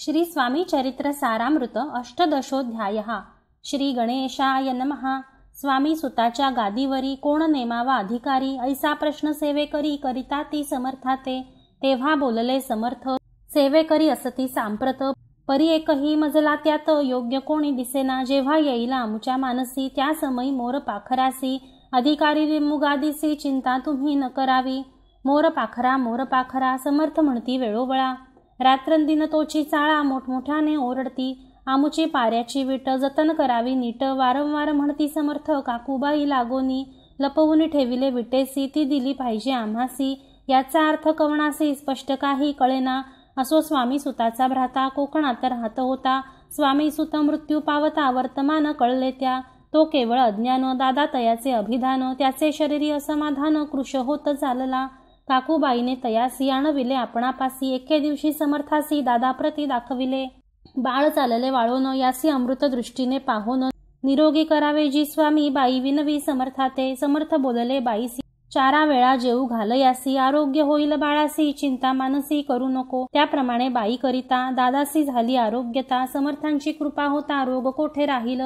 श्री स्वामी चरित्र सारामृत अष्टदशोध्याय श्री गणेशाय नमः स्वामी सुताच्या गादीवरी कोण नेमावा अधिकारी ऐसा प्रश्न सेवेकरी करिता ती समर्थाते तेव्हा बोलले समर्थ सेवेकरी असती सांप्रत परी एकही मजला त्यात योग्य कोणी दिसेना जेव्हा येईला आमच्या मानसी त्या समयी मोर पाखरासी अधिकारी लिंबुगादीसी चिंता तुम्ही न करावी मोर पाखरा मोर पाखरा समर्थ म्हणती वेळोवळा रात्रंदिन तोची चाळा मोठमोठ्याने ओरडती आमुची पाऱ्याची विट जतन करावी नीट वारंवार म्हणती समर्थ काकूबाई लागोनी लपवून ठेविले विटेसी ती दिली पाहिजे आम्हासी याचा अर्थ कवणासी स्पष्ट काही कळेना असो स्वामी सुताचा भ्राता कोकणात राहत होता स्वामी सुत मृत्यू पावता वर्तमान कळले त्या तो केवळ अज्ञान दादा तयाचे अभिधान त्याचे शरीरी असमाधान कृश होत चालला काकूबाईने तयासी आणविले आपणापासी एके दिवशी समर्थासी दादाप्रती दाखविले बाळ चालले वाळोन यासी अमृत दृष्टीने पाहून निरोगी करावे जी स्वामी बाई विनवी समर्थाते समर्थ बोलले बाईसी चारा वेळा जेऊ घाल यासी आरोग्य होईल बाळासी चिंता मानसी करू नको त्याप्रमाणे बाई करिता दादासी झाली आरोग्यता समर्थांची कृपा होता रोग कोठे राहिल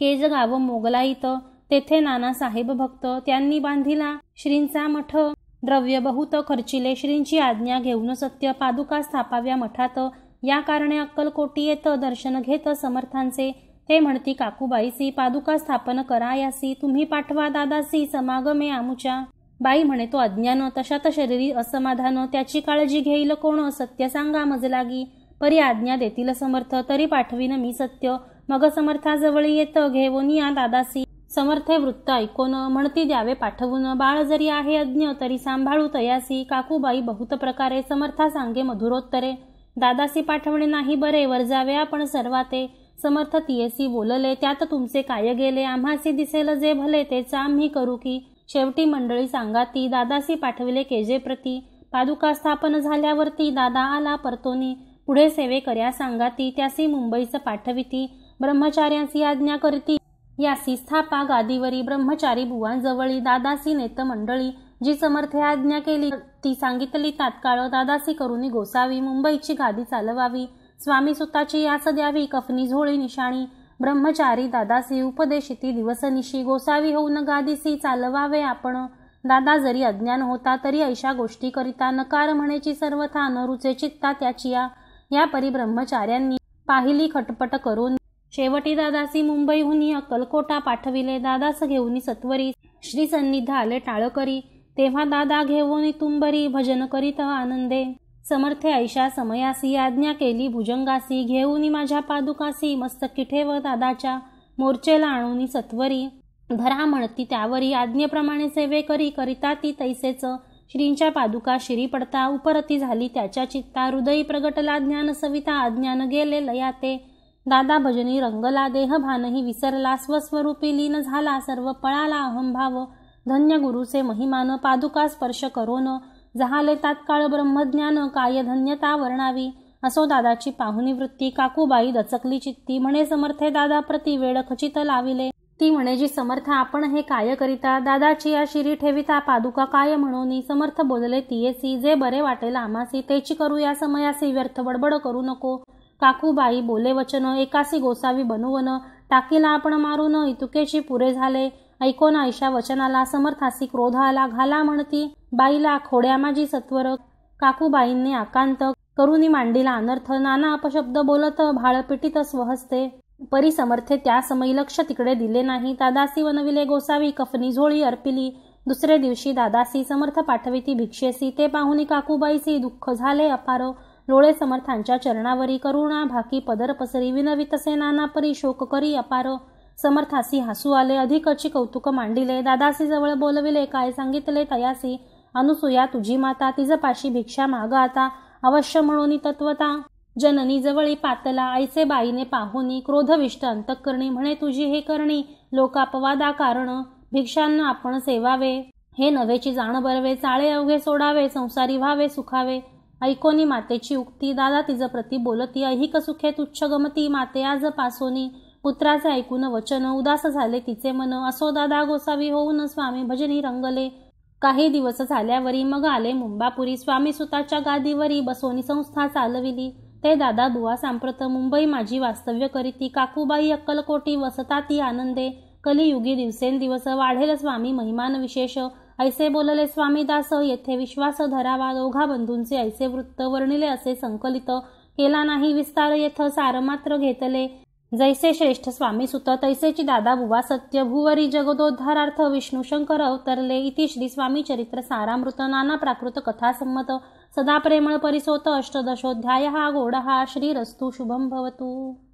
केज गाव मोगला तेथे तेथे साहेब भक्त त्यांनी बांधिला श्रींचा मठ द्रव्य बहुत खर्चिले श्रींची आज्ञा घेऊन सत्य पादुका स्थापाव्या मठात या कारणे अक्कलकोटी येत दर्शन घेत समर्थांचे ते म्हणती काकूबाईसी पादुका स्थापन करा यासी तुम्ही पाठवा दादासी समागमे आमुच्या बाई म्हणे तो अज्ञान तशात शरीरी असमाधान त्याची काळजी घेईल कोण सत्य सांगा मजलागी परी आज्ञा देतील समर्थ तरी पाठवीन मी सत्य मग समर्थाजवळ येत घेवोनिया दादासी समर्थे वृत्त ऐकून म्हणती द्यावे पाठवून बाळ जरी आहे अज्ञ तरी सांभाळू तयासी काकूबाई बहुत प्रकारे समर्था सांगे मधुरोत्तरे दादासी पाठवणे नाही बरे वर जावे आपण सर्वाते समर्थ तियेसी बोलले त्यात तुमचे काय गेले आम्हासी दिसेल जे भले तेच आम्ही करू की शेवटी मंडळी सांगाती दादासी पाठविले केजे प्रती पादुका स्थापन झाल्यावरती दादा आला परतोनी पुढे सेवे कर्या सांगाती त्यासी मुंबईचं पाठविती ब्रह्मचार्यांसी आज्ञा करती यासी स्थापा गादीवरी ब्रह्मचारी बुवांजवळी दादासी नेत मंडळी जी समर्थे आज्ञा केली ती सांगितली तात्काळ दादासी करून गोसावी मुंबईची गादी चालवावी स्वामी सुताची यास द्यावी कफनी झोळी निशाणी ब्रह्मचारी दादासी उपदेशिती दिवसनिशी गोसावी होऊन गादीसी चालवावे आपण दादा जरी अज्ञान होता तरी ऐशा गोष्टी करिता नकार म्हणेची सर्वथा अनरुचे चित्ता त्याची या परी ब्रह्मचाऱ्यांनी पाहिली खटपट करून शेवटी दादासी मुंबईहून अक्कलकोटा पाठविले दादास घेऊन सत्वरी श्री सन्निध आले टाळ करी तेव्हा दादा घेऊन तुंबरी भजन करीत आनंदे समर्थे ऐशा समयासी आज्ञा केली भुजंगासी घेऊन माझ्या पादुकासी मस्तकिठेव व दादाच्या मोर्चेला आणून सत्वरी धरा म्हणती त्यावरी आज्ञेप्रमाणे सेवे करी करिता ती तैसेच श्रींच्या पादुका शिरी पडता उपरती झाली त्याच्या चित्ता हृदयी प्रगटला ज्ञान सविता अज्ञान गेले लयाते दादा भजनी रंगला देह भानही विसरला स्वस्वरूपी लीन झाला सर्व पळाला अहंभाव धन्य गुरुचे महिमान पादुका स्पर्श करोन जहाले तात्काळ ब्रह्मज्ञान काय धन्यता वर्णावी असो दादाची पाहुणी वृत्ती काकूबाई दचकली चित्ती म्हणे समर्थे दादा प्रति वेळ खचित लाविले ती म्हणे जी समर्थ आपण हे काय करिता दादाची या शिरी ठेविता पादुका काय म्हणून समर्थ बोलले तियेसी जे बरे वाटेल आमासी तेची करू या समयासी व्यर्थ बडबड करू नको काकूबाई बोले वचन एकासी गोसावी बनवण टाकीला आपण मारून इतुकेशी पुरे झाले ऐकोन ऐशा वचनाला समर्थासी क्रोध आला घाला म्हणती बाईला खोड्या माझी सत्वर काकूबाईंनी आकांत करुनी मांडीला अनर्थ नाना अपशब्द बोलत भाळपिटीत स्वहस्ते परिसमर्थे त्या समयी लक्ष तिकडे दिले नाही दादासी वनविले गोसावी कफनी झोळी अर्पिली दुसरे दिवशी दादासी समर्थ पाठविती भिक्षेसी ते पाहुनी काकूबाईसी दुःख झाले अपारो लोळे समर्थांच्या चरणावरी करुणा भाकी पदर पसरी विनवितसे नाना परी शोक करी अपार समर्थासी हसू आले अधिकची कौतुक मांडिले दादासी जवळ बोलविले काय सांगितले तयासी अनुसूया तुझी माता तिज पाशी भिक्षा माग आता अवश्य म्हणून तत्वता जननी जवळी पातला आईचे बाईने पाहुनी क्रोधविष्ट अंतकरणी म्हणे तुझी हे करणी लोकापवादा कारण भिक्षांना आपण सेवावे हे नवेची जाण बरवे चाळे अवघे सोडावे संसारी व्हावे सुखावे ऐकोनी मातेची उक्ती दादा तिचं प्रती बोलती ऐहिक सुखे तुच्छ गमती माते आज पासोनी पुत्राचे ऐकून वचन उदास झाले तिचे मन असो दादा गोसावी होऊन स्वामी भजनी रंगले काही दिवस झाल्यावरी मग आले मुंबापुरी स्वामी सुताच्या गादीवरी बसोनी संस्था चालविली ते दादा दुवा सांप्रत मुंबई माझी वास्तव्य करीती काकूबाई अक्कलकोटी वसता ती आनंदे कलियुगी दिवसेंदिवस वाढेल स्वामी महिमान विशेष ऐसे बोलले स्वामीदास येथे विश्वास धरावा दोघा बंधूंचे ऐसे वृत्त वर्णिले असे संकलित केला नाही विस्तार येथ सार मात्र घेतले जैसे श्रेष्ठ स्वामी सुत तैसेची दादा बुवा सत्य भुवरी जगदोद्धारार्थ विष्णू शंकर अवतरले इति श्री स्वामी चरित्र सारामृत नाना प्राकृत कथा सदा प्रेमळ परिसोत अष्टदशोध्याय हा गोड हा श्रीरस्तु शुभम भवतु